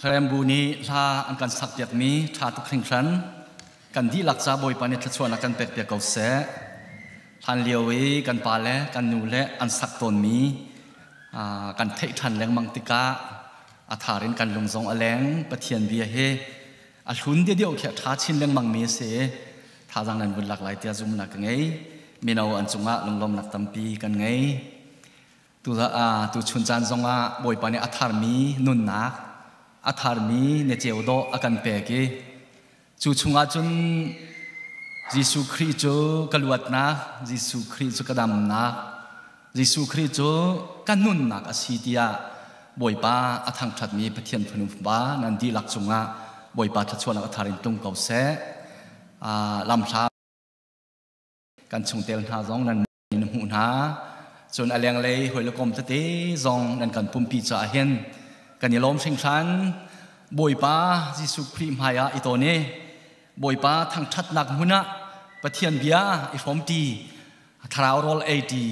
เคลมบูนี้ลาอันกันสักเดียกนี้ชาตุกทิ้งฉันกันที่หลักษาบอยปานิทชวนกันเปียเปียกเกาเสทันเลียววิกันปาและกันนูและอันสักตนนี้กันเททันแรงมังติกาอาถารินกันลงทรงอแรงปะเทียนเบียเฮอาชุนเดียวแค่ท้าชินแรงมังเมเสท้าจังนั้นบนหลักหลายเตียจุมนักไงมีเอาอันจุงะลงลมหนักตัมปีกันไงตัวอาตัวชุนจันทรงอาบอยปานิอัถารมีนุนนักอัธารมีเนเจวดอากันเปกีจูชงอาจุนยิสุคริจูกลวดนะยิสุคริจูกระดำนะยิสุคริจูกันนุนนักอาศิติยาบ่อยป้าอัทังทัดมีพเทียนพนุบ้านันดีลักจงอาบ่อยป้าทัดชวนอาทารินตุงเกาเซลำชากันชงเตลนาจองนันหูนาจนอะไรเลยหอยละกมตะเตจองนันกันปุ่มปีจ่าเห็นกันยลมเชิงชันบอยป้าจิสุครีมหายาอีตัวนี้บอยป้าทางชัดนักมุนะปะเทียนเบียอีฟอมตีทราวรอลเอตี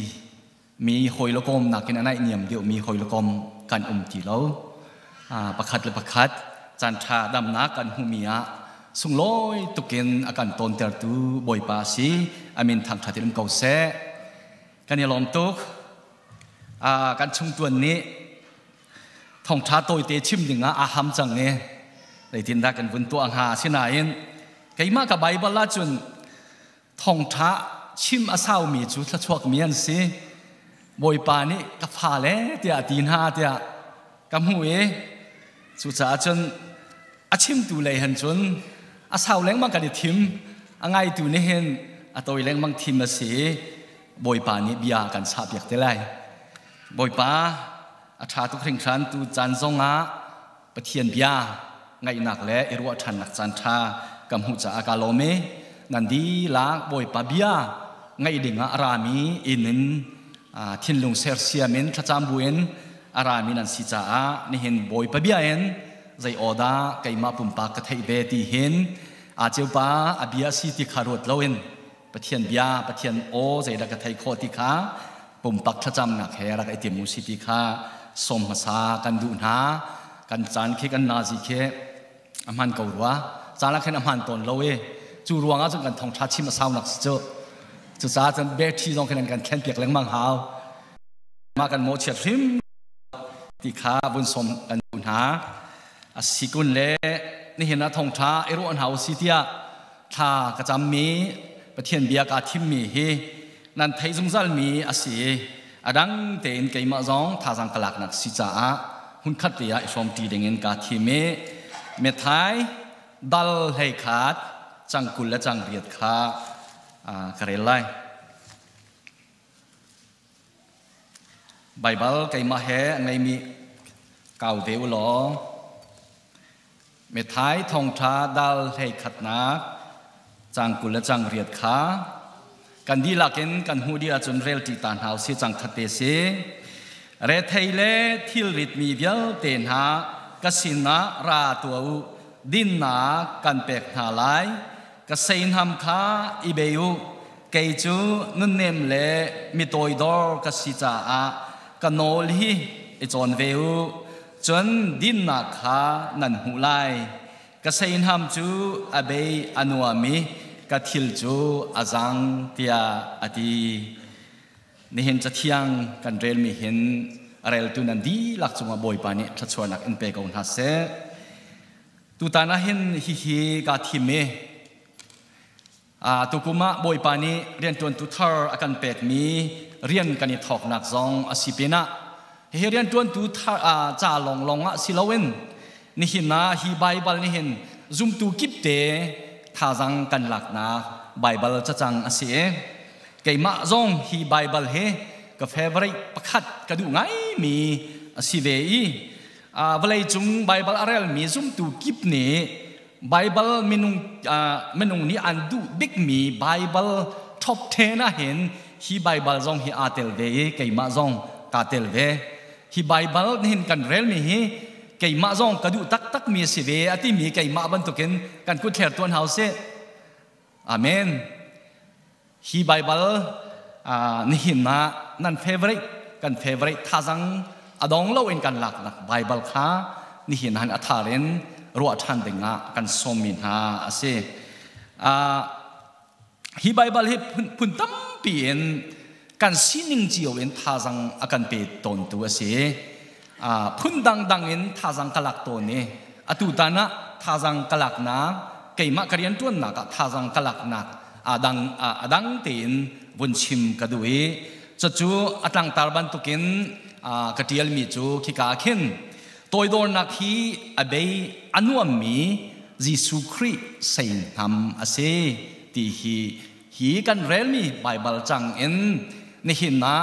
มีหอยละกอมนักกินอะไรเนียมเดียวมีหอยละกอมกันอมจีแล้วประคัดและประคัดจันทราดำนักกันหูมียะสุงลอยตุกินอาการตนเตอร์ตูบอยปาสิอามินทางชาติลมเกาเซกันยลอมตุกการชงตัวนี้ท่องชาตัวเตชิมนึ่งอาหามจังเนี่ยในทินดากันวุนตัวองหาชินาอไกมากับไบเบิลละจนท่องชาชิมอาสาวมีจุดละชวกมียนสิบอยปานี่กับพาเล่เตียตีนหาเตียกับหูเอสุจาจนอาชิมตัวเลยเห็นจนอาสาวเล้งมังกันทิมอาไงตัวนี่เห็นอาตัวเล้งมังทิมมาสิบอยปานี่เบียกันสาบอยากได้ไรบอยปาอาชาตุคริงชันตูจันซงะปะเทียนบียไงนักแลเอรัวทันนักจันทากมหุจอากาโลเมนันดีลักบอยปะบียไงดิ่งอารามีอินินทินลงเซอร์เซียมินทจามบุเอนอารามีนันสิจ้าเนี่ยเห็นบอยปะบียเอ็นใจออดาไกมาปุ่มปากกะเทเบตีเห็นอาเจ้าป้าอาบียสิติขารวดเลวินปะเทียนบียปะเทียนโอใจดักกะเทโคติขาปุ่มปักทจามนักแหรักไอติมูสิติขาสมสากันดูนากันจานเคกันนาจีเคอามันกรัวจานละแค่อามันตนเราเอจูรวงอาจุกันทองชาชิมาสาวนักเจอจุสาจันเบทีรองแค่นันกันแค่เปียกแรงมังหาวมากันโมเชียริมติขาบนสมกันดูนาอสิกุนเลนี่เห็นนะทองช้าเอรุอันหาวสิเทียทากระจำมีประเทศเบียกาทิมมีเฮนันไทยสงสัลมีอสีอดังเตนเกมาจองท่าจังกลักนักสิจาหุ่นขัดเตียอิสมตีเดงเงินกาทีเมเมทายดัลให้ขาดจังกุลและจังเรียดขากระเรไลไบเบิลเกมาเฮไงมีเก่าเดวหลอเมทายทองทาดัลให้ขัดนักจังกุลและจังเรียดขากันดีลักเองกันหูดีอาจนเรลติตานหาวสิจังทัดเตเสเรทไทเลทิลริดมีเบลเตนหากสินะราตัวดินนากันเปกหาไลกษสินหำคาอิเบยุเกจูนุนเนมเลมิตอยดอร์กสิจาอากันโนลฮีอจอนเวุจนดินนาคานันหูไลกษสินหำจูอเบยอนุอามีกัทิลจูอาจังเตียอดีนี่เห็นจะเที่ยงกันเรนมีเห็นอะไรตัวนั้นดีหลักจงมบ่อยปานี่ทัดชวนนักอินเปกองทัศเซตุตานะเห็นฮิฮิกดทิเมอตุกุมะบ่อยปานีเรียนตัวตุทาร์อาการเป็ดมีเรียนกันนทอกนักซองอาศิเปนะเฮเรียนตัวตุทาร์าจ่าลองลองอ่ะสิลาเวนนี่เห็นนะฮิไบบาลนี่เห็นซุมตุกิบเตทาจังกันหลักนะไบเบิลจะจังอาิัยเกมาจงฮีไบเบิลเฮกับเฟเวอร์ประคัดกระดูไงมีอาศเวอีอ่าเวลาจุงไบเบิลอะไรมีจุงตูกิบเนี่ไบเบิลเมนุงอ่าเมนุงนี้อันดูบิ๊กมีไบเบิลท็อปเทนะเห็นฮีไบเบิลจงฮีอาเตลเวเกมาจงกาเตลเวฮีไบเบิลเห็นกันเรลมีฮีไก่มาจองกระดูตักตักมีสิเวอที่มีไก่มาบันตุกินกันกุดแถวตัวเฮาเซอาเมนฮีไบเบิลอ่านี่หนะนั่นเฟเวอร์กันเฟเวอร์ท่าจังอดองเล่าเองกันหลักนะไบเบิลค้านี่เห็นหันอัฐาเรนรัวทันเดงะกันสมินฮาอเซอ่าฮีไบเบิลฮีพุ่นตั้มเปลี่ยนกันสิ่งเจียวเองท่าจังอากันเปิดตนตัวเสพุ่นดังดังอินท่าจังกลักตัวนี้อตุตานะท่าจังกลักนักเกี่ยมกเรียนตัวนักท่าจังกลักนักดังดังตินวุ่นชิมกระดุยจะจูอตังตาบันตุกินกระเดียลมีจูขี้กาขินตัวดอนนักฮีอเบยอนุอมียิสุครีเซงทำอาเซตีฮีฮีกันเรลมีไบเบิลจังอินนี่หินนะ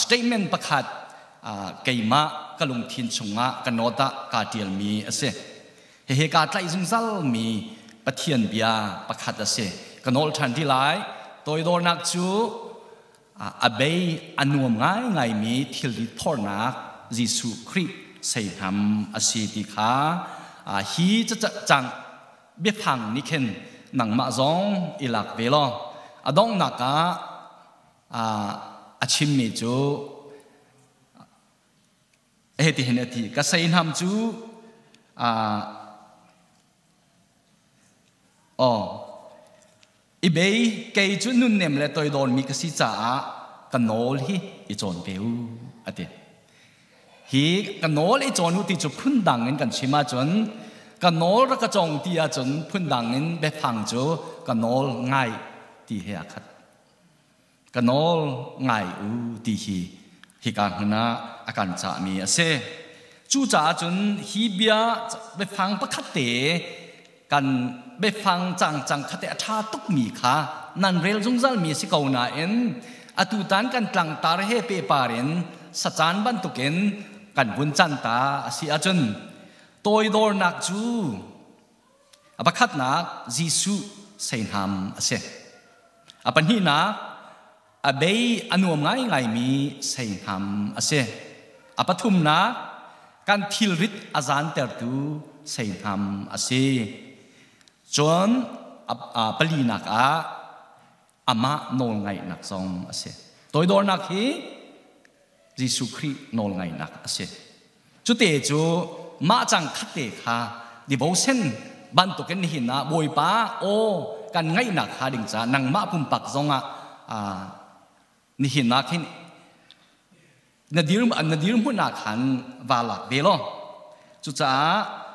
สเตทเมนต์ประกาดไกมะกะลุงทินชงะกนนตะกาเดียลมีเซเฮเฮกาไลซุงซัลมีปะเทียนเบียปะขัดเซกนอนลทันที่หลายตัวโดนักจูอาเบยอันวมง่ายง่ายมีทิลิทอนักยิสุคริสใส่ทำอาศีติคาฮีจะจะจังเบียพังนิเคนหนังมะซองอิลักเวลออดองนักกาอาชิมมีจูเฮติเห็นอธิกสัยนำจูออ๋ออีเบย์เกยจุนุ่นเนมเลตัวโดนมีกสิจ้ากันโนลฮีอจอนเปียวอะเดฮีกันโนลอีจอนอุติจุพุ่นดังเงินกันชิมาจนกันโนลกระจงตีอาจนพุ่นดังเงินเบฟังจูกันโนลง่ายตีเฮียคัดกันโนลง่ายอูตีฮีฮิการหนาอาการจะมีเสจูจ้าจนฮิเบียไปฟังประคเตกันไปฟังจังจังคเตอชาตุกมีค่ะนั่นเรลจงจัลมีสิกาหนาเอ็นอตุตันกันกลังตาเรเฮเปปาเรนสัจานบันตุเกนกันบุญจันตาสิอาจนตัวดอร์นักจูอปคัดนักจีสุเซนฮัมเสอปันฮีนักอาเบอนุมง่ายง่ายมีใส่หำอาเซอปทุมนะการทิลริดอาจารย์เตอร์ดูใส่หำอาเซจนอาปลีนักอาอามาโนงไงนักซองอาเซโดยดอนนักฮีจิสุครีโนงไงนักอาเซจุดเดจูมาจังคัดเดค่ะดิบเอเส้นบันตุกันหินนะบอยป้าโอการไงนักฮาดิงจ้านังมาพุ่มปักซองอ่ะนี่หินนักที่นาดีรนาดีรมุนักขันวาลักเบล์จุดจ้า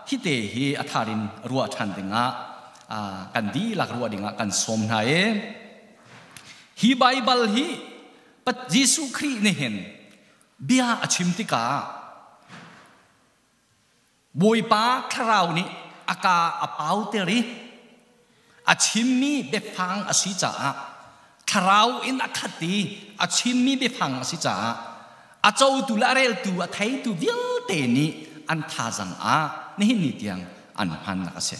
ฮิเตฮีอัธารินรัวชันติงะกันดีหลักรัวดิงะกันสมนายฮีไบเบิลฮีปัจจิสุครีนี่เห็นเบียอชิมติกาบวยป้าคราวนี้อากาอปาวเตรีอาชิมมีเบฟังอาชิจ้าคราวอินอคติอาชิมมีไปฟังสิจ้าอาเจ้าตุลาเรลตัวาไทยตัววิลเตนี่อันทาจังอานี่นี่เตียงอันพันนักเสี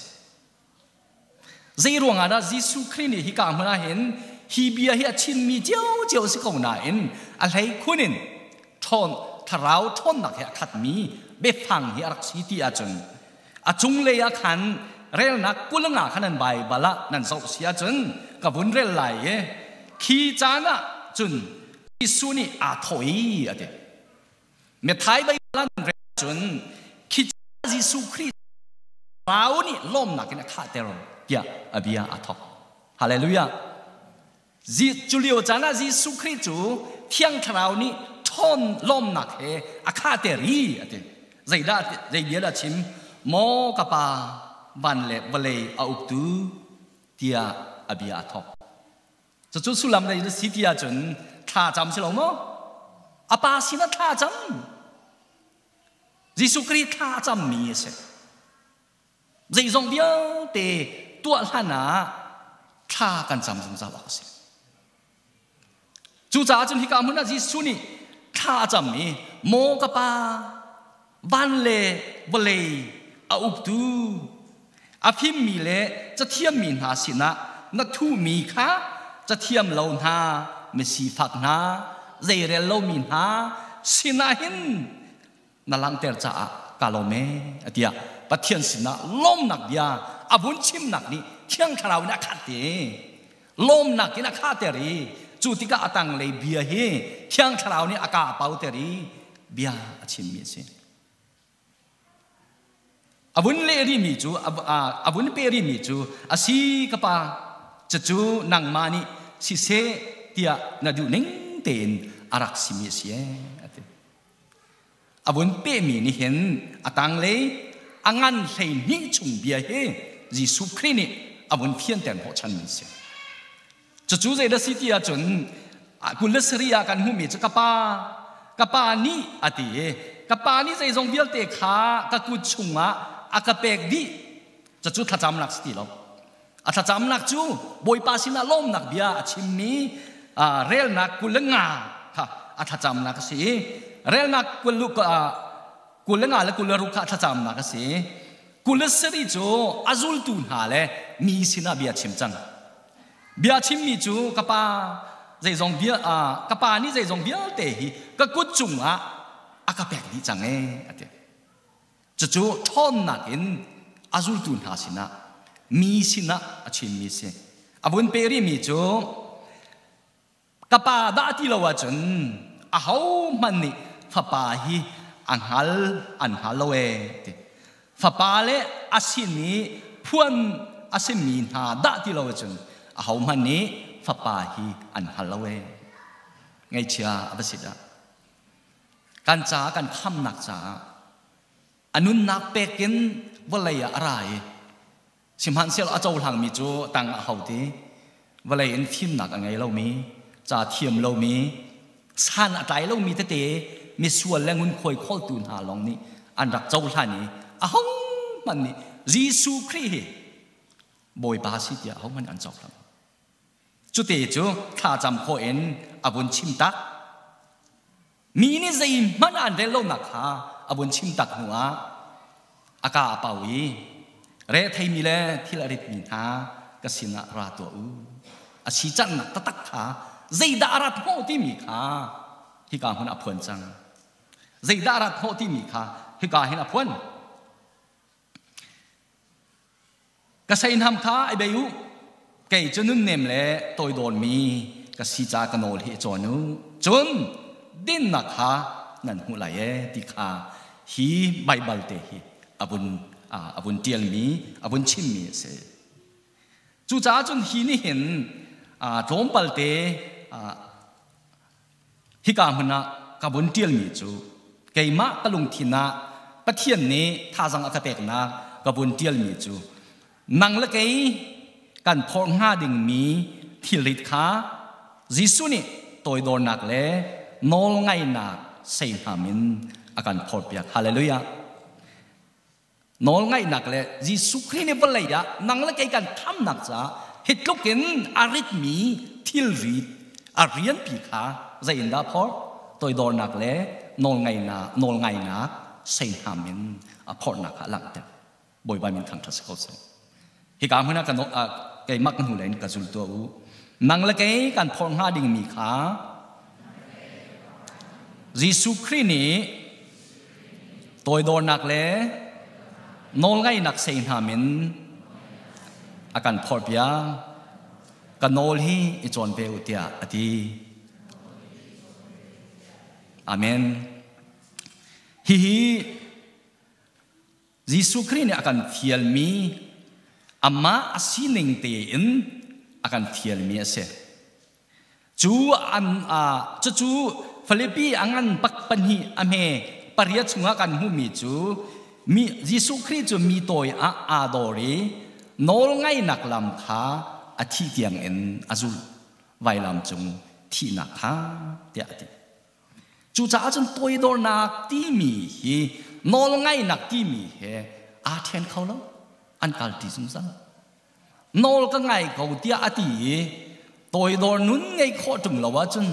ใจรวงอาดาจิสุครินีฮิกามนาเห็นฮิเบียฮิอาชิมมีเจ้าเจ้าสิเขาหนาเห็นอะไรคุนินทอนทราวทอนนักเฮขัดมีเบฟังฮิรักสิที่อาจุนอาจุงเลียอคันเรื่องนักกุลงาขันันใบบาละนันสจ้เสียจุนกับวุ่นเรื่องไหลขี้จานะจุนที่สุนีอาถอยอะเดเมทาไยไปลันเรจุน ขี้จานิสุคริสเรานีล้มหนักนะขาาเตรียอบียาอาทอฮาเลลูยาจิจุลิโอจานะจิสุคริจู เที่ยงคราวนี้ทนล้มหนักเฮอาขาเตรีอะเดใจด่าใจเดียดชิมโมกะปาบันเล่บเลยอาอุกตูเตียอบียาอาทอ就做出那么多 CT 啊，准查诊是龙么？阿爸西那他诊，日苏克里查诊没得事。日伊总点的，多少哈那查跟查么得事。就查准他可能那是苏尼查诊没。摩卡巴、班勒、布雷、奥古都、阿皮米嘞？这天米哈西那那土米卡。จะเทียมเราหน้าเมสีฝักหน้าใจเรีลโลมีหน้าสินาหินนั่นลังเตอร์จ้ากาลเมอเดียปะเทียนสินะล้มหนักเดียอาบุญชิมหนักนี่เที่ยงคราวนักขัดเตล้มหนักที่นะข้าเตรีจูติกาตังเลยเบียเฮเที่ยงคราวนี้อากาเป่าเตรีเบียชิมมีสิอาวุนเลรีมีจูอาอวุนเปรีมีจูอาศีกปาจะจูนังมานี่ si se tia na du neng ten arak si mi si ate avon pe mi ni hen atang le angan sei ni chung bia he ji su khri ni avon phian ten ho chan min se chu chu ze da si tia chun a kul le sri ya kan hu mi chu kapa kapa ni ati he kapa ni ze jong bial te kha ka ku chunga akapek di chu chu thajam lak sti lo อาจารย์นักจูบอยปาสินาลมนักเบียชิมมี้เรลนักกุลงาค่ะอาจารย์นักสีเรลนักกุลุกกุลงาและกุลรุกอาจารย์นักสีกุลสิริจูอาจุลตูนฮาเลมีสินาเบียชิมจังเบียชิมมีจูกปาใจจงเบียกปานี่ใจจงเบียเตหีก็กุดจุงอ่ะอากาแปลกนี่จังเอ๊ะจู่ๆท่อนนักเองอาจุลตูนฮาสินามีสินะอชิมีสิอาบุญเปรีมีจูกะปาดาติลาวจนอาเฮามันนีิฟะปาฮีอันฮัลอันฮัลเวติฟะปาเล่อาสินีพวนอาสิมีนาดาติลาวจนอาเฮามันนีิฟะปาฮีอันฮัลเวไงเชียอาบสิดะการจ่าการทำหนักจ่าอนุนักเปกินวะไยอะไรสิมันเซลอาเจ้าหลังมีจูตังอาเอาดีวลาเห็นทิมหนักอะไรเรามีจะเทียมเรามีสานอะไรเรามีแต่เตมีส่วนแรงงินคอยข้อตุนหาลองนี้ อันรักเจ้าท่านนี้อาเอามันนี่ยิสูครีบอยบาสิตยายเอามันอันจบแล้วจุดเดียวข้าจำข้อเอ็นอาบุญชิมตักมีนี่ใจมันอันเดลโลนักหาอาบุญชิมตักหัวอากาเป่าวีเรทไทยมีเลที่ละริดมีทากสินะราตัวอูอชีจันนักตักขาใจดารัตโหที่มี่าที่กาหันอภวนจังใจดารัตโหที่มี่าที่กาหันอพวนกสิยทำคาไอเบยุเกยจนุนเนมเลตัยโดนมีกสีจากโนลที่จอนุจนดินนัก่านั่นหัวไหลที่คาฮีไบบัลเตฮีอบุญอาบุญเตียงมีอาบุญชิมมีเสจู่จ้าจนฮีนี่เห็นอ่าโอมปัลเตอาฮิกามนาะกับุญเตียงมีจูเกยมะตะลุงทินะปะเทียนนี้ท่าจังอากาเปกนะกับุญเตียงมีจูนังละเกยกันพองห้าดึงมีที่ลิตขาจิสุนิตัวโดนหนักเลยนอลไงนักเซฮามินอาการพอดเปียกฮาเลลูยานอไงหนักเลยยิสุครีเนี่ยเป็นไรยะนังเละกกันทำหนักจ้าฮิตลูกเหินอาริทมีทิลรีดอาเรียนผีขาใจอินดาพอตัวดอนหนักเลยนอไงานะนอไงนะเซนฮามินอพอหนักหลังเด็กบ่อยบามินทางทัศน์เขาเซฮิการหัวหนักกันอ่ะกมักกันหูเลนกับจุลตัวอูนังเละกกันพอห้าดิ่งมีขายิสุครีนี่ตัวดอนหนักเลย nol ngay nak sa inhamin akan porpia ka nol hi ichon pe utia ati amen hi hi jisu khrin akan thiel mi ama asining te in akan thiel mi ase chu an a chu chu philippi angan pak panhi ame pariyat chunga kan mu mi chu mi Giêsu Christ chu mi toy a a dori nol ngai nak lam kha a thi tiang en azul vai lam chung thi nak kha ti ati chu cha chân toy dor nak ti mi hi nol ngai nak ti mi he a then khau lo an kal ti sum sa nol ka ngai kau ti a ti toy dor nun ngai kho tung lawa chun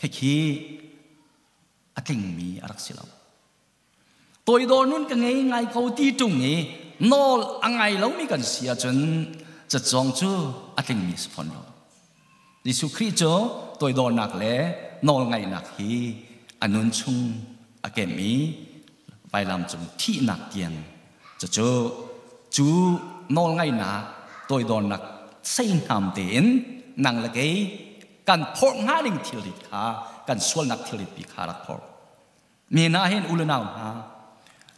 khi khi a thing mi arak silawa ตัวโดนนุ่นก็ไงไงเขาตีจุงนี้นอลอังไงเราไม่กันเสียจนจะจองจู้อัติมิสพอนโลดิสุคริโจตัวโดนหนักแล้วนอลไงหนักฮีอันนุนชุงอาเกมีไปลำจงที่หนักเกียนจะเจอจูนอลไงหนักตัวโดนหนักเส้นาำเต็นนังละเกยกันพอกงานิงทิลิตคากันส่วนนักทิลิตปีคารักพอกมีนาเห็นอุลนาวฮะ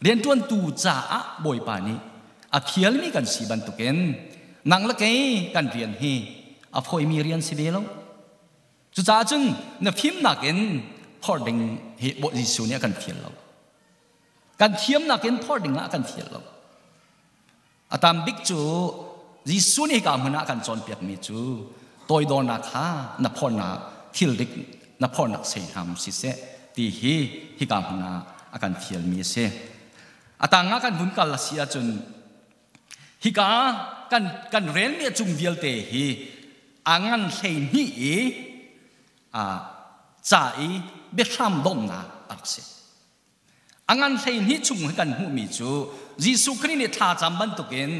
เรียนตวนตูจ่าบ่อยปานี้อาเพียลมีกันสีบันตุเกนนังละเกกันเรียนเฮอาพอยมีเรียนสิเบลจุจ่าจึงนพิมนักเองพอดิงเฮบทิสูเนี่ยกันเทียล้วกันเทียมนักเองพอดิงละกันเทียล้วอาตามบิ๊กจูดิสูนี่กามหนักกันจอนเปียกมีจูตัวดอนักฮะนับพอนักทิลดิกนับพอนักเสียหามสิเสตีฮีฮิกามหนักกันเทียลมีเสอาตางกันบุญกัลลสียจนฮิกากันกันเรนเนี่ยจุงเดียลเตฮีอางันเซนี่อ่าจ่าอเบชามดมนาปักเสอางันเซนี่จุงกันหูมีจูยิสุครินเนีท่าจำบันตุกิน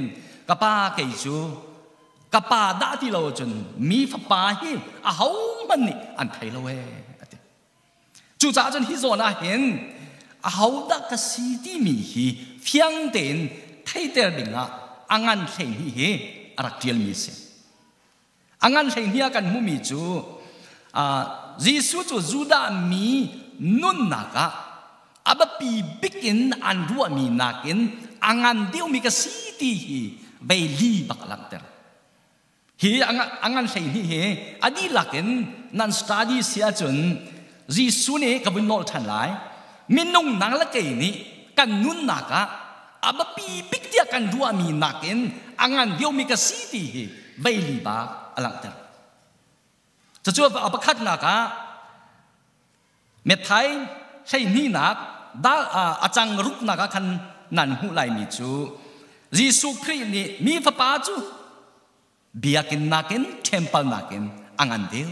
กบป้าเกยจูกบป้าด่าที่เราจนมีฟ้าป่าฮีอาหูมันนี่อันไทยเราเวจูจ้าจนฮิโซนาเห็น a hau da ka si di mi hi fiang den thai der dinga angan thlein hi hi arak tial mi se angan thlein hi kan mu mi chu a jisu chu juda mi nun na ka aba pi bikin an ruwa mi nakin angan deu mi ka si di hi vei li bak lak ter hi angan thlein hi he adi lakin nan study sia chun jisu ne ka bun nol than lai มินงนาละเกนี้กันนุนนากะอาบปีปิกที่กันดัวมินักเองอังันเดียวมีกสีที่ไปลีบาอัลังเตจะช่วยอาบคัดนากะเมทัยใช่นี่นักดาอาจังรุกนากะคันนันหูไลมิจูยิสุครีนี้มีฟ้าจูบียกินนักเองเทมเพลนักเองอังันเดียว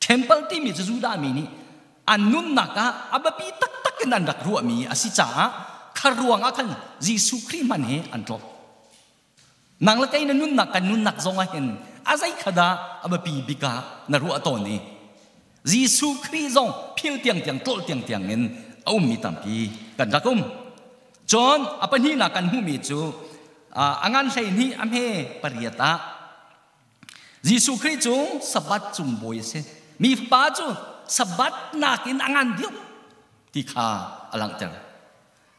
เทมเพลที่มีจูดามินี้ anun naka ababi tak tak kenan dak ruak mi asi ca karuang akan Yesus Kristus he antol. Nang lekai nun nak kan nun nak zongahin. Azai kada ababi bika naru atoni. Yesus Kristus pil tiang tiang tol tiang tiang in au mi tampi kan dakum. John apa ni nak kan humi cu. Ah, angan saya ini amhe perieta. Yesus Kristus sebat cumboi se. Mi pa cu sabat nakin angan diu tika alang ter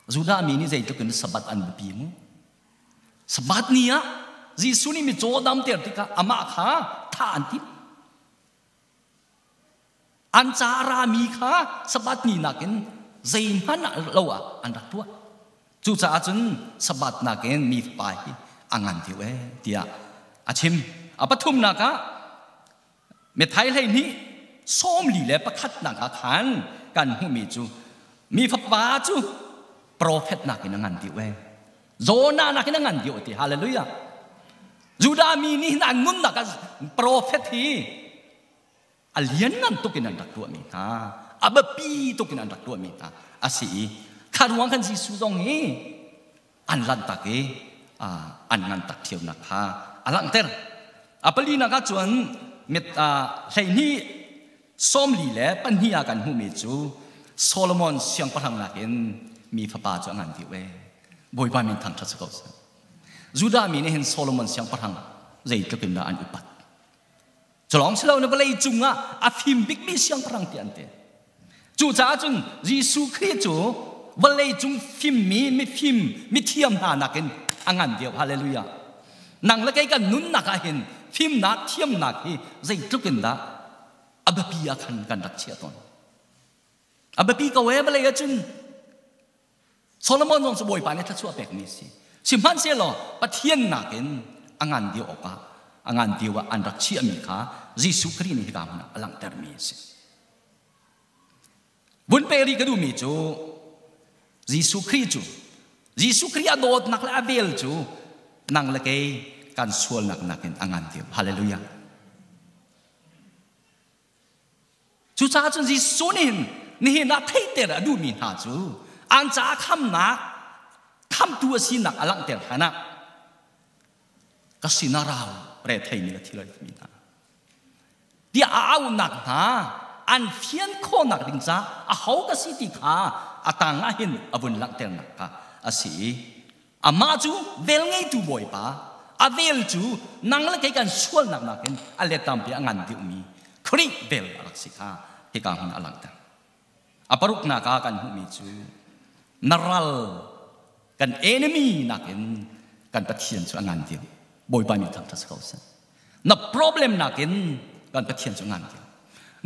zuda mini zai tukin sabat an bimu sabat niya zi suni mi zo dam ter tika ama kha tha anti an cara mi kha sabat ni nakin zai mana lawa an ratua chu cha chun sabat nakin mi pai angan diu e tia achim apatthum naka เมทไทยเลยนี้ส้มลีเลยประคัดนักอานารกันหูมีจูมีฟับบาจูโปรเฟตนักในงานดิเวโจนานักในงานดิวติฮาเลลูยาจูดามีนี่นักงุนนักโปรเฟตทีอาเลียนนั่นตุกินันรักตัวมีตาอาบปีตุกินันรักตัวมีตาอาศีคารวังกันสีสุจงเ้อันลันตักเออันงันตักเที่ยวนักฮาอลังเตอร์อาปลีนักจวนเมตตาใช่นี่ส้มลีแลปัญญากันหูเมจูโซโลมอนเสียงพลังนักเองมีพระปาจะงานดีเวบอยบามินทังทัศกษลจุดามีเห็นโซโลมอนเสียงพลังใจก็เป็นดาอันอุปัตจลองเชลาเนบเลยจุงอ่ะอาฟิมบิกมีเสียงพลังเตียนเตจูจ้าจุนยิสุคริจูวัเลยจุงฟิมมีมิฟิมมิเทียมหานักเองอังอันเดียวฮาเลลูยานังละกกันนุ่นนักเห็นฟิมนัเทียมนักที่ใจก็เป็นดาอบปีอาคันกันรักเชียตอนอบปีก็เวบเลยจึงโซโลมอนทรงสบอยปานนทัชัวแบกนี้สิสิมันเสียหรอปะเทียนนักเองอังานเดียวออกปะอังานเดียวว่าอันรักเชียมีค่ะจิสุครีนี่กามันอลังเตอร์มีสิบุญเปรีก็ดูมีจูจิสุครีจูจิสุครีอดดนักละเบลจูนังละเกกันสวลนักนักเองอังานเดียวฮาเลลูยาชุชาจนสิสุนินนี่นะที่เตะดูมีฮาจูอันจ้าคำนะคำตัวสินักอลังเตะนะก็สินาราวประเทศไทนี่ละที่เรามินะดีอาวุนักนะอันเทียนโคนักดิงจ้าอาเขาก็สิติขาอต่างอินอวุนลังเตะนะค่ะอาศิอามาจูเวลไงยดูบ่อยปะอาเวลจูนั่งเลก่้กันส่วนนักนักเองอาเลตัมเปียงันดิมี kring bel alak sika hika hun alak dan. Aparuk na ka kan humi ju naral kan enemy nakin kan patien su angan dia. Boy ba mi tam tasakau sa. Na problem nakin kan patien su angan dia.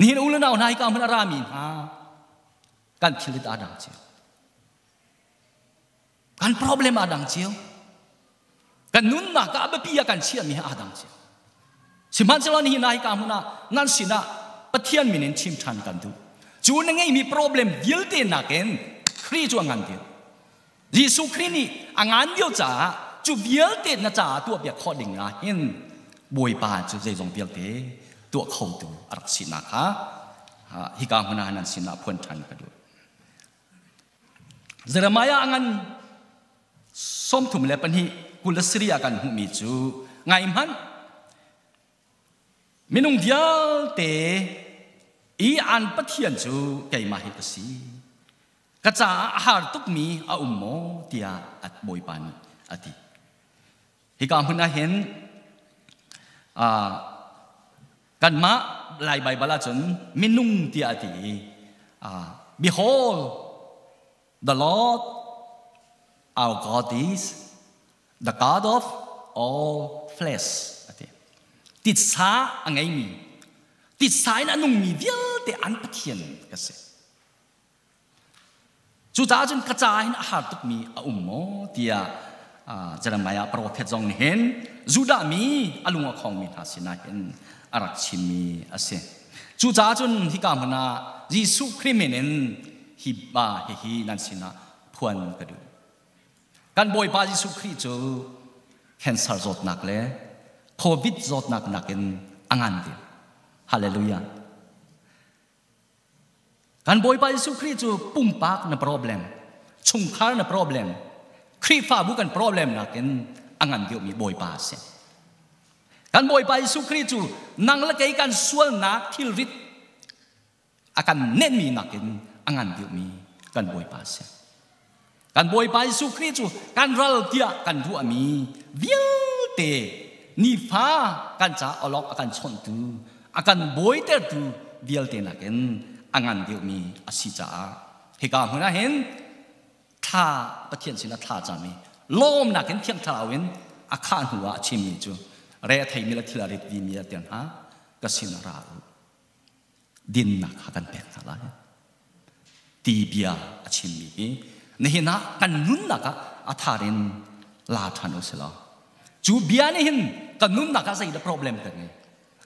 Nihin ulunau na hika hun arami ha kan tilit adang ju. Kan problem adang ju. Kan nun na ka abapia kan siya miha adang ju. สิมันจะลนี่นายกามุนานั่นสินะปะเทียนมินินชิมทันกันดูจูนงไงมีป r o b l e m ยิลเตนักเองครีจวงันเดียวยิสุครีนี่อังอันเดียวจ้าจูเบียลเตนะจ้าตัวเบียข้อดิ่งนะเห็นบวยป่าจูใจจงเบียลเตตัวเขาตัวอักษินะคะฮิกามุนานั่นสินะพ้นทันกันดูเจรมายาอังันสมถุมเลปันฮิกุลสริยกันหุมีจูไงมัน minung dial te i an pathian chu kei ma hi kasi kacha har tuk mi a ummo tia at boy pan ati hi ka huna hen a kan ma lai bai bala chun minung tia ati a behold the lord our god is the god of all flesh ติดสาอังไงมีติดสายนั้นนุ่งมีเดียวแต่อันปะเทียนก็เสจุด้าจนกระจายอาหารตุกมีอุมโมเตียจะนำมายาประวัติจงเห็นจุดามีอาลุงอคองมีทาสินะเห็นอารักชิมีอาเสจุด้าจนที่กามนายิสุคริเมนฮิบาเฮฮีนันสินะพวนกระดูการบ่อยปายิสุคริจูแคนซาร์จดนักเลยโควิดจดนักนักเป็นองอันเดียฮาเลลูยาการบอยไปสุคริจูปุ่มปากนะ problem ชงคาร์นะ problem ครีฟ้าบุกัน problem นักเป็นองอันเดียวมีบอยปาเสการบอยไปสุคริจูนั่งละเกยกันส่วนนักทิลริดอาการเน้นมีนักเป็นองอันเดียวมีการบอยปาเสการบอยไปสุคริจูการรัลเดียกันรัวมีวิวเตนี่ฟ้ากันจ้าอลอกอาการชนตูอาการบอยเตอร์ตูเดียลเตนักเองอังอันเดียวมีอาศิจ้าเหตุการณ์หัวหน้าเห็นท่าประเทียนศิท่าจามีลมนักเห็นเทียนทาเวนอาคารหัวชิมีจูเรไทยมีลทิลาริดีมีเตียนฮะกสินราอดินนักกันเป็นอะไรตีเบียอาชิมีนี่นะกันนุ่นนักอาทารินลาทานุสลาจูบียนี่หินกันนุ่มนักใส่ละ p ป o b l e m แต่ไง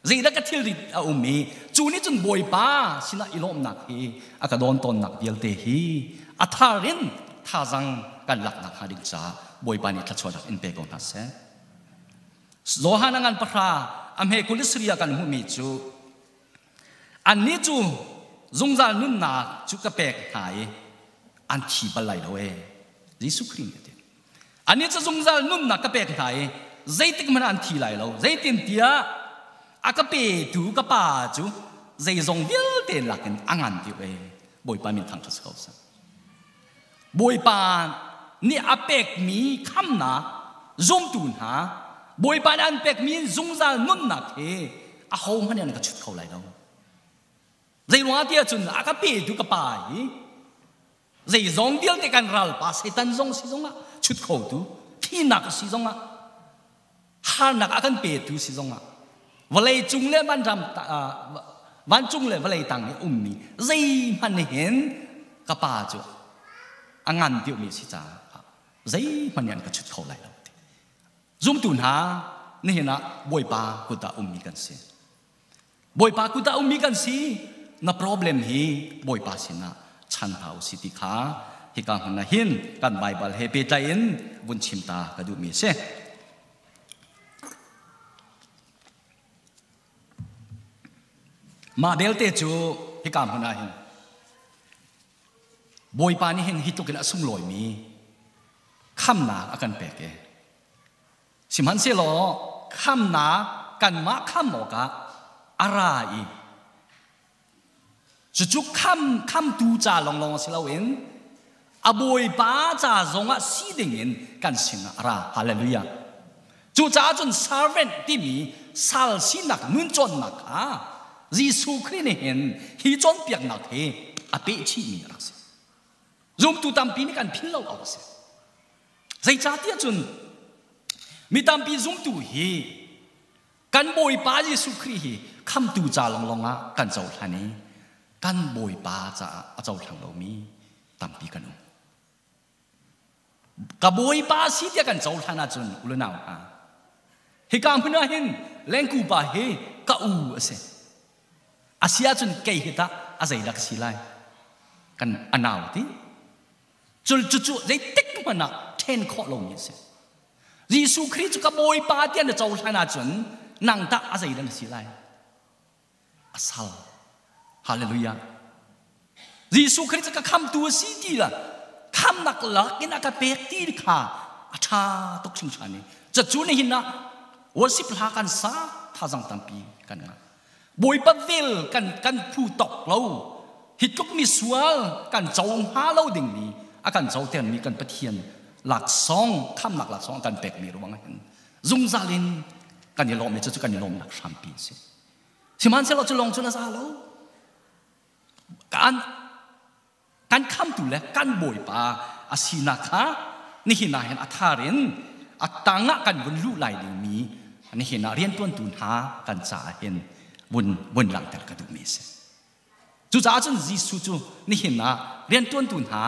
ใจละก็ที่ริดอาอุมีจูนี่จนบอยป้าสินะอิลอมนักฮีอากาโดนตอนนักเดียวเตฮีอัธารินท่าจังกันหลักนักฮาดิจ้าบอยป้านี่ทัชวนักอินเปกนัสเซโลหะนังันปะคราอัมเฮกุลิสเรียกันมุมีจูอันนี้จูจงจานุ่มนักจูกระเปกหายอันขี่บัลไลเราเอยิสุครีมอันนี้จะสงสารนุ่มนักกับเป็กไทยใจติกมันอันทีไหลเราใจเตียเตียอากระเปถูกระป่าจูใจทรงเดียวเต็มหลักกันอ่างอันที่เอบ่ยปามีทางเขาสักบ่ยปานนี่อาเป็กมีคำนะ zoom ตูนฮะบ่ยปานอันเป็กมีสงสารนุ่มนักเฮอาโฮมันยังกระชุดเขาไหลเราใจว่าเดียจุนอากระเปถูกระป่าใจทรงเดียวเต็มกันรัลปาเซตันทรงสิทรงอ่ะชุดเขาดูที่นักสิจงอ่ะฮาร์นักอาการเปียดูสิจงอ่ะวันเลยจุงเล่บันรำวันจุงเล่วันเลยต่างอุ้มนี่ใจมันเห็นกระป๋าจ้อังันเดียวมีสิจ้าใจมันยังกระชุดเขาเลยแล้ว zoom ตุนฮะนี่นะบอยปากูตาอุ้มมีกันสิบอยปากูตาอุ้มมีกันสินะ problem ฮีบอยปาสินะชันเฮาสิติคาฮิกังหันหินกันไบเบิลเฮปิตจอินบุญชิมตากระดูมีเสมาเบลเตจูฮิกังหันหินบุยปานีเห็นฮิตุกินอสุมลอยมีข้ามนาอาการเปกเกสิมันเสลข้ามนากันมาข้ามโมอกะอะไรจุจุข้ามข้ามตูจ่าลองลองสิเราเอนอบวยป้าจ้าจงอ่ะสิ่งเงินกันสินงราฮาเลลูยาจูจ้าจุนสาวเวนที่มีสัลสินักนุนจนนักอ่ะยิสุคริเนียนฮิจนเปียกนักเทอเปชีมีรักสิจงตุตัมปีนี่กันพิลเลาเอาเสียใจจ้าที่จุนมีตัมปีจุงตุฮีกันบวยป้ายิสุคริฮีคำตูจ้าลองลองอ่ะกันเจ้าท่านนี้กันบวยป้าจ้าเจ้าทางเรามีตัมปีกันอง噶 boy party 阿根早餐阿俊乌龙啊，他讲不完，连哭巴嘿，卡乌阿塞，阿西亚俊 gayita 阿塞拉克西来，阿闹阿？只只只只只 tickman 阿 ten colong 阿塞，耶稣基督噶 boy party 阿的早餐阿俊难打阿塞拉克西来，阿啥？哈利路亚，耶稣基督噶卡姆多西基啦。คำนักลักกินอากเปกตีค่ะอาชาตกชิงชานี่จะจูนหินนะวสิบลากันซาท่าจังตัมปีกันนะบุยปัดเวลกันกันผู้ตกเราฮิตก็มิสวลกันเจ้าหาเลาดิ่งนี้อาการเจ้าเตียนมีกันประเทียนหลักสองคำหลักหลักสองกันเปกมีรูวบงเห็นซุงซาลินกันยลอมจะจุกันยลอมหลักสามปีสิสิมันเสเราจะลงชนะซาเราการกันคำตุเลกันบอยปาอสินาคานี่หินาเห็นอัธารินอัตตังะกันบนลู่ไหลดีมีนี่หินาเรียนต้นตุนหากันสาเห็นบนบนหลังแต่กระดุมีเสมสจุจ้าจนจีสุจูนี่หินาเรียนต้นตุนหา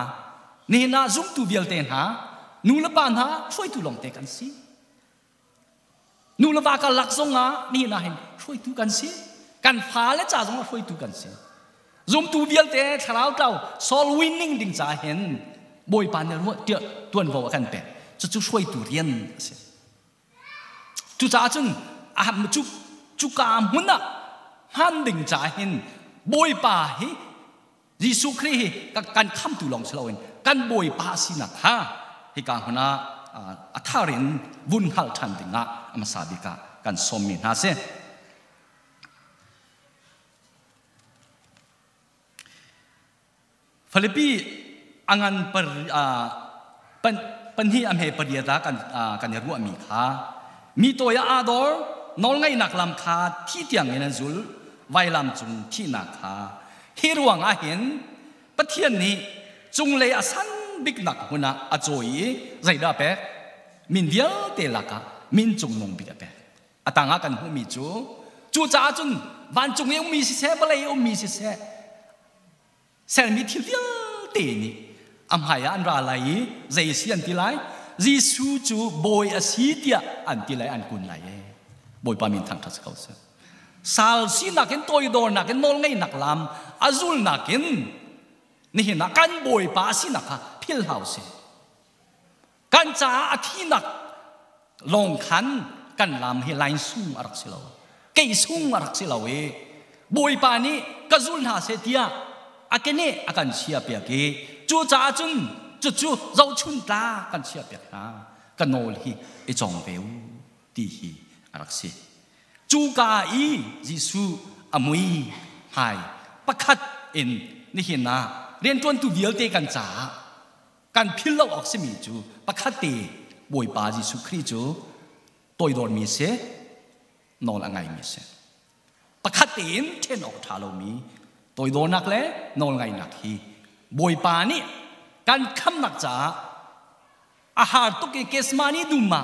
นี่หินาซุ่มตูเบียลเตนหานูเละปานหาช่วยตุลองเตกันสินูเลปวากาลักษงะนี่หินาเห็นช่วยตุกันสิการฟ้าและจ่าจงช่วยตุกันสิ zoom tu vial te thrau tau sol winning ding cha hen boy pan ne ruat tia tuan vo kan pe chu chu shui tu rian se chu cha chung a ham chu chu ka mun na han ding cha hen boy pa hi jisu kri hi ka kan kham tu long shlawen kan boy pa si na ha hi ka huna a tharin vun hal than dinga am sabika kan som min ha se พลิปีอังันปริอาปันปนที่อเมริปริยตากันอ่ากันเรื่องมีค่ามีตัวยาอดอลนอลไงนักลำคาที่เตียงเงินจุลไวลำจุงที่นักคาฮฮรวงอาเห็นปะเทียนนี้จุงเลยอสันบิกนักหุนักอาจอยใจดาเปมินเดียเตลักะมินจุงนงบิดเปอาตังอาการหูมีจูจูจ้าจุนวันจุงยังมีสิเสบเลยยังมีสิเสเซลมิทิเลีตีนี่อัมหายอันราไลเจสีอันติไลจีซูจูบอยอสีเตียอันติไลอันกุนไลบอยปามินทังทัศเขาเซซาลซีนักเห็นตัวดอนักเห็นนอลไงนักลามอาซุลนักเห็นนี่เห็นนักกันบอยปาสีนักฮะพิลเฮาเซกันจ้าอทีนักลงขันกันลามเฮไลซุงอารักสิลาวเกยซุงอารักสิลาวเอบอยปานี้กระจุนหาเสียอาเกเนอาการเชียเปียกเกจูจ้าจุนจูจูเราชุนตากันเชียเปียกนะกันโนลีไอจงเบลตีฮีอารักสิจูกาอีจิสูอมุยหายประคัดเอ็นนี่เห็นนะเรียนจนตวเดียวเตกันจ้ากันพิลเลาออกสิมีจูประคัดเตบวยปาจิสุคริจูตัวดอนมีเสนอนละไงมีเสประคัดเอ็นเทนออกทารลมีตยโดนักเลยนอนไงนักฮีบอยปานี่การคำนักจ้าอาหารตุกเกสมานี่ดูมา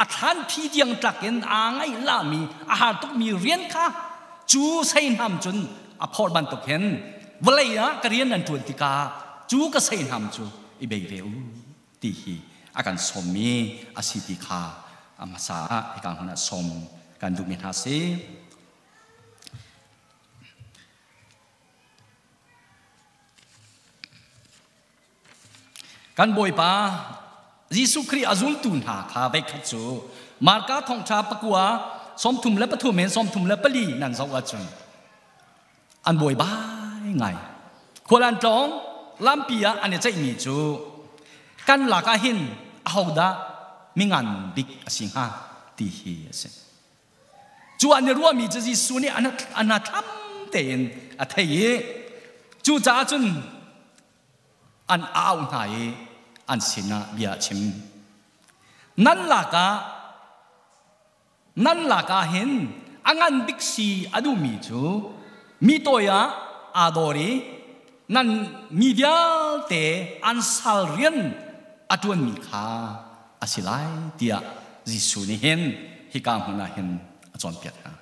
อาหารที่ยังตักเง็นอ่างไงลามีอาหารตุกมีเรียนค่ะจูใส่หำจนอพอร์บันตุกเห็นวันเลยนะกรเรียนนันทวนติกาจูก็ใน่หำจนอีเบรวตีฮีอาการสมีอาศิติคาอามาซาอาการหัวสมการดูมีทาเซกันบ่อยปายิสุครีอาจุลตุนหาคาเบขัสูมาร์กาทองชาปะกัวสมทุมและปะทุมเมนสมทุมและปะลีนันสวัสจุ อันบ่อยบ้าไงควรันตองลัมปียอันนี้จะมีจูกันหลักอหินเอาดามิงันดิกสิงหาตีเฮียเสจูอันนี้รัวมีจะยิสุนี่อันอันนั้นทำเต็นอันเทียจูจ้าจุนอันเอาไหนอันสินะเบียชิมนั่นหละกะนั่นหละกะเห็นอังันบิ๊กซีอดูมีจูมีตัวยาอาดอรีนั่นมีเดียเตอันซาลเรียนอดวนมีคาอาศิไลเดียจิสุนิเห็นฮิกามุนาเห็นอจอนเปียกนะ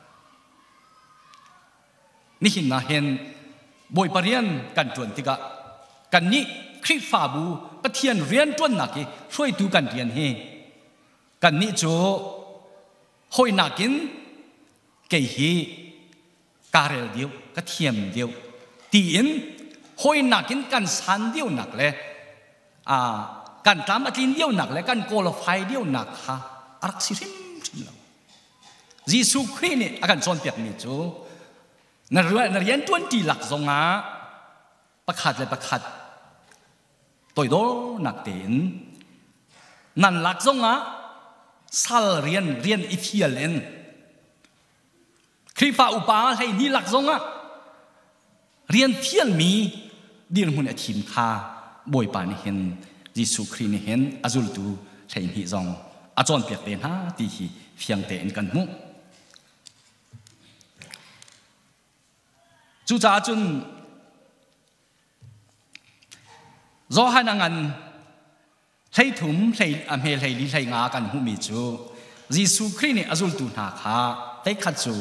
นี่เห็นนะเห็นบอยปรเรียนกันจวนติกะกันนี้คริฟฟาบูกเทียนเรียนต้นนักช่วยดูกันเรียนเฮกันนี้จูหอยนักินเกี่ยการเดียวกเทียมเดียวตีอินหอยนักินกันสันเดียวนักเลยอ่ากันตามอาินเดียวนักเลยกันโกลไฟเดียวนักฮะอารักษิริมชิมเราจีสุครีนี่อาการวนเปียกนีจูนรนเรียนต้นทีหลักทรงอาประคัดเลยประคัดตัวดูนักเตนนั่นหลักสงอะสั่งเรียนเรียนอิทธิเลนคริฟ้าอุปาให้นี่หลักสงอะเรียนเที่ยนมีเดีนหุ่นอาทีมคาบอยปานเห็นยิสุครีนเห็นอาจุลตูใช่ไหมจงอาจานเปียกเตนฮะที่ฮีเฟียงเตนกันมุจูจ้าจุนโจฮันงันใช่ถุมใช่อเมรใก่ลใช่งากันหุมีจูยิสุครินี่อจุลตุนาคาได้ขัดจู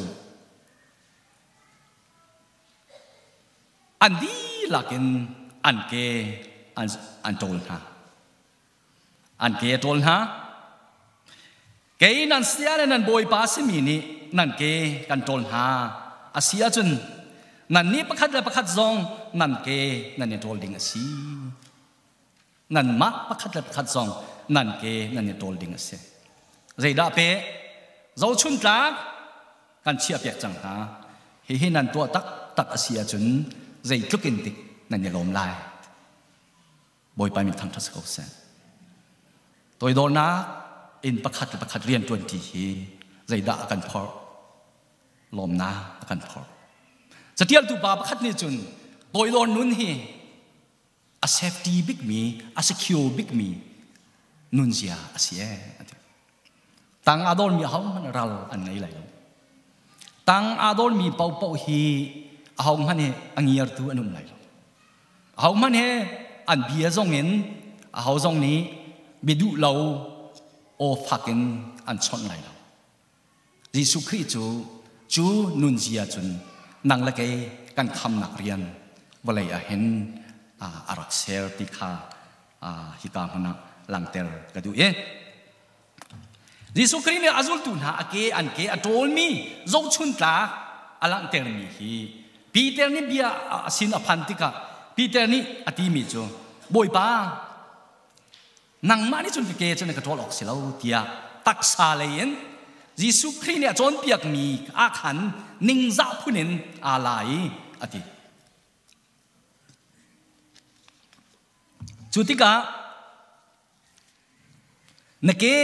อันดีลักินอันเกอันอันโจลฮะอันเกโจลฮะเกนันเสียนันบอยปาสมีนี่นันเกกันโจลฮะอาเสียจนนันนี้ประคัดและประคัดจงนันเกนันเนโจลดิงอาซีนั่นมาพักขัดเล็บขัดซองนั่นเกนั่นเนี่ยตัดิ่งเสียใจดาเปะเราชุนจากันเชียบเปียกจังหาเฮ้ยนั่นตัวตักตักเสียจนใจกุกินติกนั่นเนี่ยลมลายบอยไปมีทางทัศเขาเสียตัวโดนนะอินประคัดประคัดเรียนตัวที่ฮีใจดากันพอลมนะกันพอจะเที่ยวัวบาประคัดนี่จนตัวโดนนุ่นฮี a safety big mi a secure big mi nun zia a si e tang adol mi hau man ral an nei lai tang adol mi pau pau hi a hau man he angiar tu anum lai a hau man he an bia zong en a hau zong ni bi du lau o phakin an chon lai lau jisu khri chu chu nun zia chun nang la ke kan kham nak rian walai a hen อาอรักเซลติคาอาฮิกามนะลังเตลกระดูเอยิสุครีเน์อาจุลตุนหาเกอันเกอโอลมีโจชุนตาอลังเตลมีฮีปีเต์นี่เบียสินอพันติกาปีเต์นี่อติมิจูบอยป้านังมานี่จุนเกจนกระโดดออกเสียเตียตักซาเลียนยิสุคริสต์จนเปียกมีอาขันนิงซาพุนินอาไลอติ cuti ka neke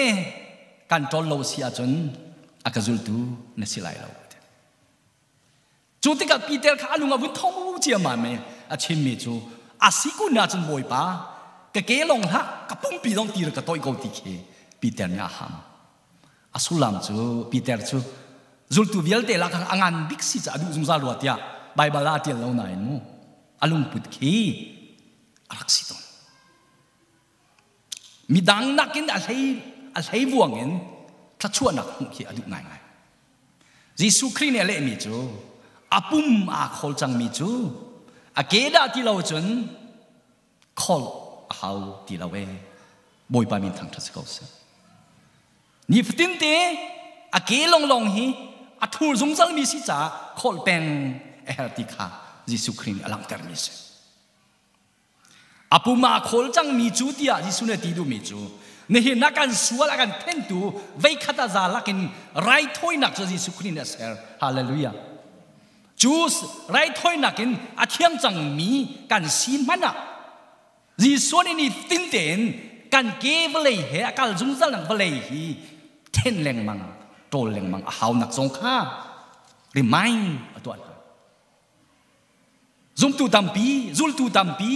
kantol lo si acun akazul tu ne silai lo cuti ka peter ka alunga bun thong bu ji ma me a chim me chu a si ku na chun boi pa lah, ke ke long ha ka pum pi dong ti ra ka toi go ti ke peter nya ham a sulam chu peter chu zul tu vial te la ka angan bik si cha du zum za lo tia bible la ti lo nai mu alung put ki alak si dong มีดังนักกินอาศัยอาศัยบวงเงินทัชวนนักหุนขี้อดุงไายงายยิสุคริเนี่ยเลมีจูอาปุมอาคอลจังมีจูอาเกดาที่เราจนคอลฮาวที่เราเวบอยปามินทางทัศกุศลนี่ฟินเตอาเกลงลงฮีอาทูรสงสังมีสิจ้าคอลเป็นเอฮร์ติคายิสุครินอลังเตอร์มิสอาปุมาคอลจังมีจูเตียยิสุเนติดูมีจุดเนี่ยนักการสวดการเทนตูไว้ขัดาจารักินไรถอยนักจะยิสุครินเสร์ฮาเลลูยาจูสไรถอยนักินอาเทียงจังมีการสีมันอ่ะยิสุนนี้ตินเต็นการเกเบเลเอการจุงจันังเบเลฮีเทนแรงมังโตแรงมังเอาหนักสงฆ้าหรืมไม่ตัวจุงตูตัมปีจุลตูตัมปี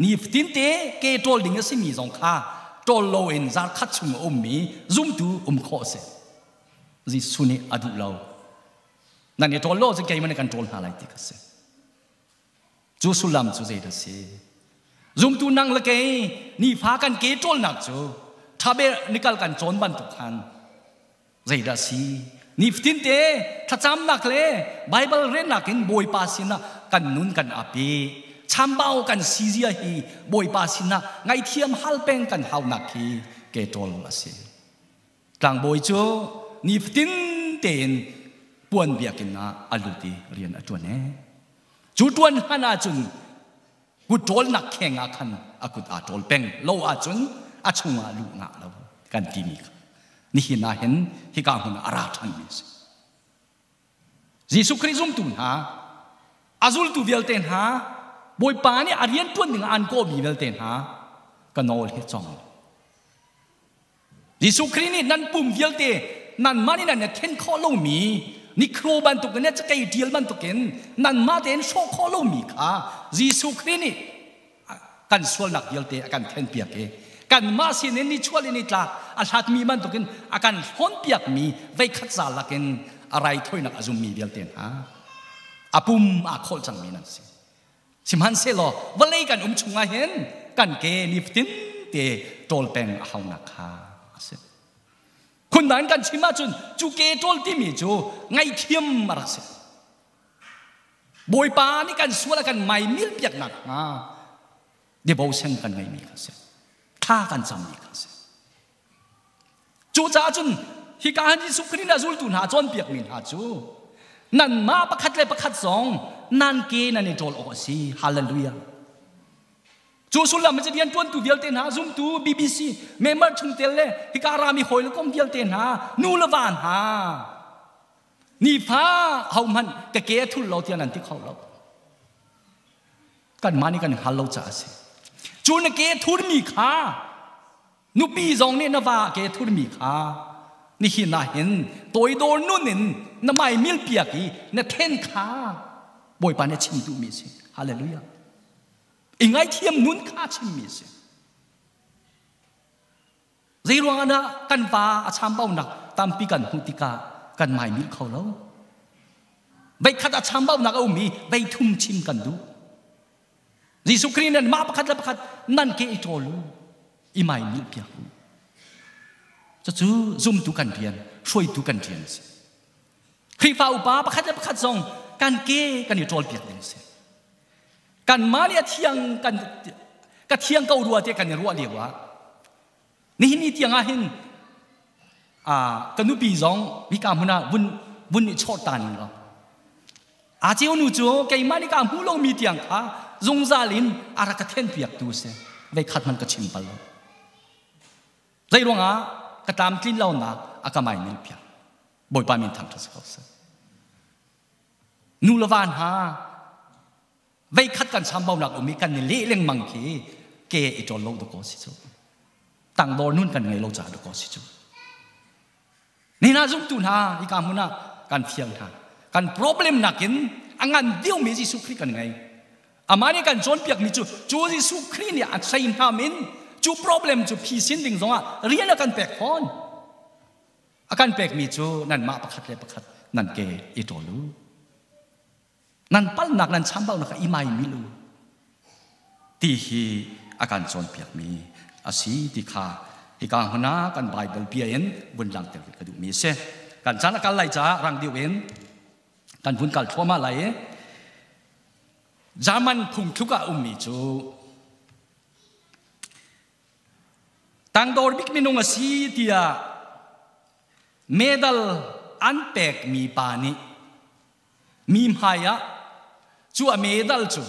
นี่ตินเตเกตโตลิงก็สิมีสองขาโตลโลเอ็นซาคัดชุงอุมมี zoom ดูอุมขอเสรจสิสุนีอดุเรานั่นเนี่ยโตลโลจะเกี่ยมันในการโตลหาอะไรติดกันเสจูสุลามจูเจดเสีย zoom ดูนั่งละเกยนี่พากันเกตโตลหนักจูทับเบนิกลกันจนบันทุกทันเจดสีนี่ตินเตถ้าจำหนักเลยไบเบิลเรียนหนักเองบุยพาสินะกันนุนกันอภี chăm bao cần si gì hi bồi bà xin na ngay thiêm hal peng cần hào nạc hi kê trôn là xin càng bồi chú ni tin tiền buồn việc na alu ti riêng ở e. chỗ này chú tuân hana chun cú trôn nạc khe ngạc hana à cú à trôn pen lâu à chun à chung à lu ngạc lâu cần tìm mi ni hi na hen hi càng hun arat han mi Jesus Christ tung ha azul tu vial ha บุยปานี่อาเรียนตัวหนึ่งอันก็มีเวลเต็นฮะก็นอลเฮจองยิสุครีนี่นั่นปุ่มเวลเตนั่นมานี่นั่นเนี่ยเทนข้อลมีนี่ครูบันตุกันเนี่ยจะไกเดียลบันตุกันนั่นมาเตนโชข้อลมีค่ะยิสุครีนี่กันส่วนหลักเดียลเตะกันเทนเปียกเอกันมาสินนี่ช่วยนี่ตาอาชาตมีมันตุกันอาการหอนเปียกมีไว้ขัดสารละกันอะไรถอยนักอจุมมีเวียเตนฮะอาปุ่มอาโคจังมีนั่นสิ 시만셀로 원래간 엄청나hen 간게 리프틴 때 돌뱅 하우나카 군단 간 치마준 주게 돌팀이죠 ngay khiêm mà ra sẽ bồi ba ni kan suwa la kan mai mil piak nak à để bầu sen kan ngay mi ka sẽ tha kan sam mi ka sẽ chu cha chun hi ka han ji su kri na zul tun ha chon piak min ha chu nan ma pakhat le pakhat song นั่นเกนันนี่จอลออสิฮาเลลูยาจูสุลามจะเดียนตวนตูเดียวเตนหาซุมตูบีบีซีเมมเบอร์ชุมเตลเล่ฮิการามีหอยลกอมเดียวเตนหานูละวานหานี่ฟ้าเอามัน แต่เกทุลเราเทียนันที่เขาเรากันมานี่กันฮัลเราจะสิจูนเกทุนมีค่านูปีจงเนี่ยนว่าเกทุนมีค่านี่หินนะเห็นตัวโดนนู่นนี่นไม่มีเปียกีนี่เทนค่าบอยปานเนชิมดูมีสิฮาเลลูยาอิงไอเทียมนุนคาชิมมีสิรีรวงอนะกันฟ้าอาชามเบาหนักตามปีกันหุติกากันไม่มีเขาแล้วไปขัดอาชามเบาหนักเอามีไปทุ่มชิมกันดูรีสุครินันมาประคัดและประคัดนั่นเกอิโตลูอีไม่มีเพียงูจะจู้ซุ่มตูกันเพียนช่วยดุกันเพียนสิคริฟ้าอุปาประคัดและประคัดทรงกันเกกันอยู่จอลเปียกนี่สกันมาเนี่ยเที่ยงกันกะเที่ยงเกาดัวเตกันรัวเลียวะนี่นี่เที่ยงอาเห็นอ่ากันนุปีสองวิกามุนาบุญบุญชดตานก็อาเจ้าหนูจ้แกมาเนี่กามูลงมีเที่ยงค่ะจงซาลินอารักเทนเปียกดูเสไม่ขัดมันก็ชิมไปเลยใจรวงอ่ะก็ตามกลิ่นเหล่านาอากาไม่มีเพียกบ่อยปามินทำทุกสิ่งนูละวานฮาไว้คัดกันซ้ำเบาหนักอุมิกันนี่เลี้ยงมังคีเกอจอนโลวก็สิจูต่างดอนุ่นกันไงโลจ่าวก็สิจูนี่นะจุกตุนฮาอีกามุนะการเฟียงฮาการ problem นักินอังันเดียวมีจิสุขรกันไงอามานี่กันจนเปียกมีจูจูจิสุขรเนี่ยอัดใช้ทามินจูป r o b l e จูพีสินดิ่งสงอ่ะเรียนกันแปลกพอนอาการแปลกมีจูนั่นมาประคัดเลยประคัดนั่นเกอจอนลูนั่นปัลนักนั่นช้ำเบานักอมาอิมิลูตีฮีอาการจนเปียกมีอาศีติคาที่กางหนากันไบเบิลเปียนบนหลังเต็มกระดูกมีเสกันชานะกันไล่จ้ารังเดียวเองนกันพุนกันทั่วมาไหลจามันพุ่งทุกะอุมมีจูตังดอร์บิกมินุงาีิดียเมดัลอันเปกมีปานิมีมหายะ chu a medal chú,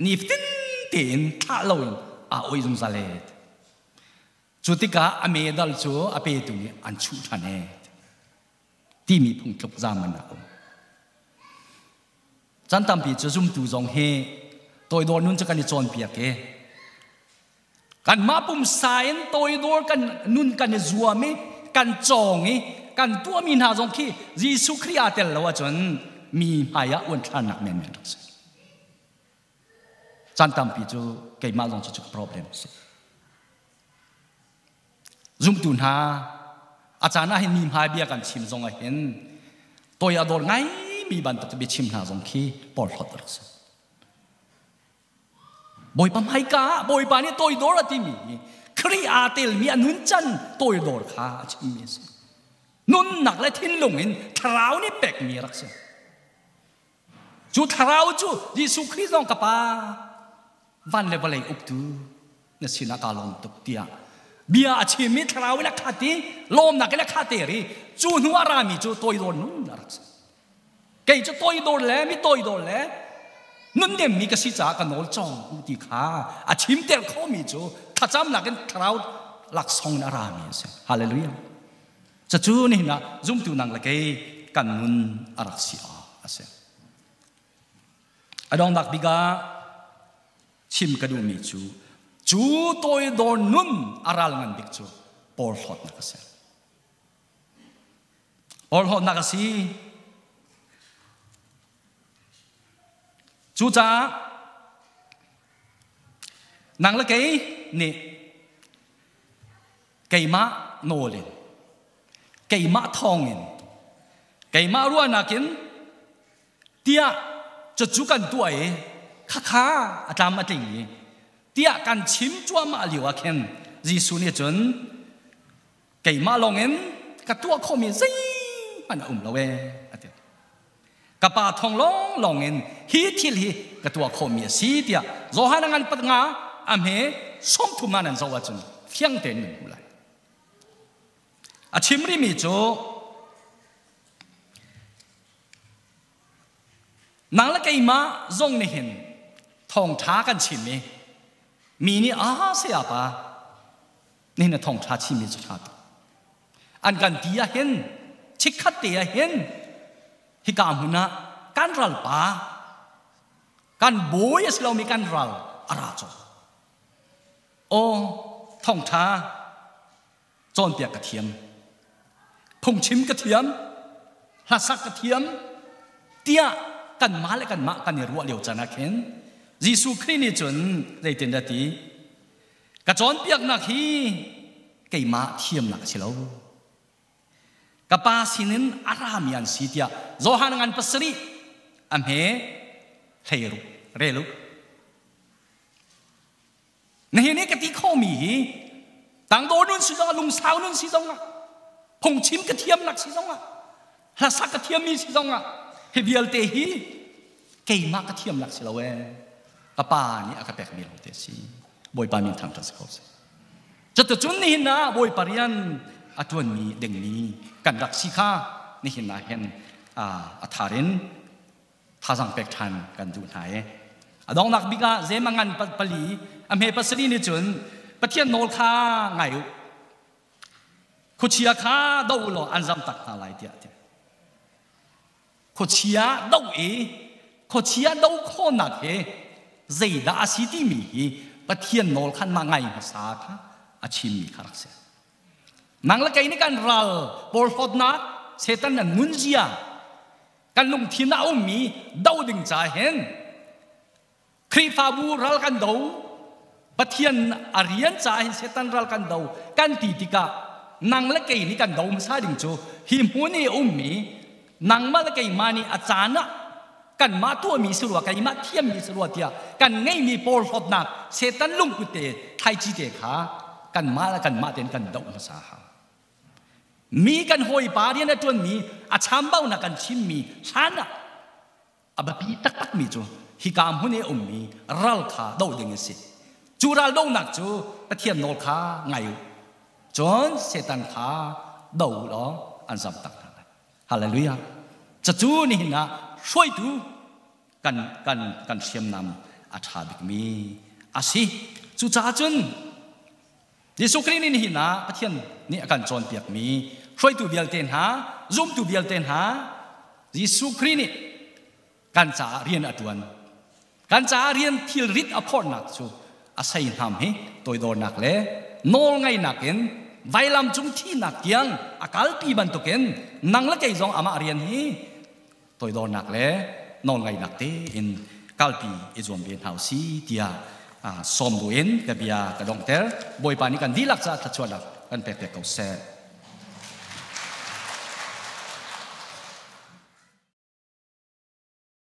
ni tin tin tha loin a oi zum chú chu tika a medal chú a pe tu ni an chu thane ti mi phung thok jang man ko chan tam pi chú zum tu jong he tôi đồn nun cho cái này chọn việc kia kan mapum sain toy dor kan nun kan zuami kan chongi kan tuamin ha jong khi jisu khria tel lawa chon 미하야 원차나 면면서 잔tam pichu kei malon chu problems zum tun ha achana hin nim ha bia kan chim zong a hin toya dor ngai mi ban tak bi chim na zong khi por hot rak sa boy pam hai ka boy pa ni toy dor ati mi kri a tel mi anun chan toy dor kha chim mi nun nak le thin lung in thrau ni pek mi rak sa จูทาราวจูยิสุคริสต์องกับป้าวันเลเวลอุบตูนั่นสินะกลอมตกเตียเบียอาชิมิทราวิลคขตดลมนักเลคขัดรีจูนัวรามีจูตัวโดนนุ่นรักษาแกจะตัวโดนแลยม่ตัวโดนแลยนุ่นเดมีกสิจากันโนลจองอุติคาอาชิมเตลเขามีจูถ้าจำนักเลนทราวหลักทรงนารามีเสฮาเลลูยาจะจูนี่นะจุ่มตัวนังละเกกันนุนอารักษาอเส adong dak biga chim ka du mi chu chu toy dor nun aral ngan dik chu por hot na kase por hot na kasi chu cha nang la kei ni kei ma no len kei ma thong in kei ma ruwa na kin จะจุกันตัวเอข้าข้าอาจารย์มาติงเตียกันชิมจววมาเหลียวเข็นจีสุนจนเกมาลงเงินกับตัวเขามีซีมันอุ่มเราเวอเดียกับป่าทองลงลงเงินฮีทิลีกับตัวเขามีซีเดียโซฮานังันปังาอเมสมทุมานันสวัสดิ์เฟียงเต็นหนึ่งเลยอาชิมริมีจูนังละกมาจงนี่เห็นทองท้ากันชิมมีมีนี่อาเสียปะนี่นะทองท้าชิมมีสุดท้าอันกันตีเห็นชิกัดตีเห็นฮิกามุนะ กันรัลปะกันบุยสเรามีกันรัลอาราจโอทองท้าจอนเปียกกระเทียมพงชิมกระเทียมหัสักกระเทียม เตี้ยกันมาและกันมากันน่รัวเลียวจานักเห็นยิสุครินี่จนได้เต็นดัตีกระจอนเปียกนักฮีไก่มาเทียมนักเชลวกปาสินินอารามีันสิทยาโจฮันงานปสรีอัมเฮเรุเรลุในนี้กติข้อมีต่างโดนุนสิจงลุงสาวนุนสิจงอ่ะพงชิมกระเทียมหนักสิจงอ่ะลาสักกระเทียมมีสิจงอ่ะเบิลเตฮีเกมากะเทียมหลักสิลาเวกะปานี่อะกะเปกมีลงเตซีบอยปานี่ทำงทัสโคสิจะตวจุนนี่นะบอยปารียนอะตวันนี้เด็งนี้กันรักสิคานี่หินนะเห็นอ่าอะทารินทาสังเปกทันกันจดูหายอะดองนักบิกาเซมังันปัตปลีอะเมปัสรีนี่จุนปะเทียนโนลคาไงคุชิอาคาดอุลออันซำตักอะไรยเตียเตียขชียดูเอขชียดูคนักเอใจด่าสิทีมีประเทีนอลขันมาไงภาษาค่ะอาชีมีคารักเซนังละกันนี่กันรัลบอลฟอดนักเซตันนั้นมุนจียกันลงที่น่าอุ้มมีดูดึงใจเห็นครีฟาบูรัลกันดูประเทียนอรียนใจเห็นเซตันรัลกันดูกันตีติกานังละกันนี่กันดูมาซาดิ่งจูฮิมพุนีอุ้มมีนังมาละกมานี่อาจารย์นะกันมาทั่วมีสรวกันมาเทียมมีสรวเทียกันไงมีปอลฟอบนักเซตันลุงกุเตไทยจีเตขากันมาละกันมาเต็นกันดอกมาสาหามีกันหอยปาเรียนจนมีอาชามเบ้านักกันชิมมีชานะอับปีตักตักมีจูฮิกามหุ่นเออมมีรัลขาดาวดึงสิจูรัลดาวนักจูปะเทียนโนลขาไงจนเซตันขาดาหลออันสำตักฮาเลลูยาจะจูนี่นะช่วยดูกันกันกันเสียมนำอาชาบิกมีอาศิจูจ้าจนยิสุครินี่นี่นะอาเทียนนี่กันจอนเปียกมีช่วยดูเบียลเตนหา zoom ดูเบียลเตนหายิสุครินี่กันจ่าเรียนอดวนกันจ่าเรียนทิลริดอภร์นักจูอาศัยทำให้ตัวโดนหนักเลยนอลไงหนักเอง vài lam chung thi na kiang akal pi ban to ken nang la kei zong ama arian hi toi do nak le non ngai nak te in kalpi izom bien hausi tia som duin ka bia ka dong ter boy pani kan dilak sa chua lak kan pek pek kau se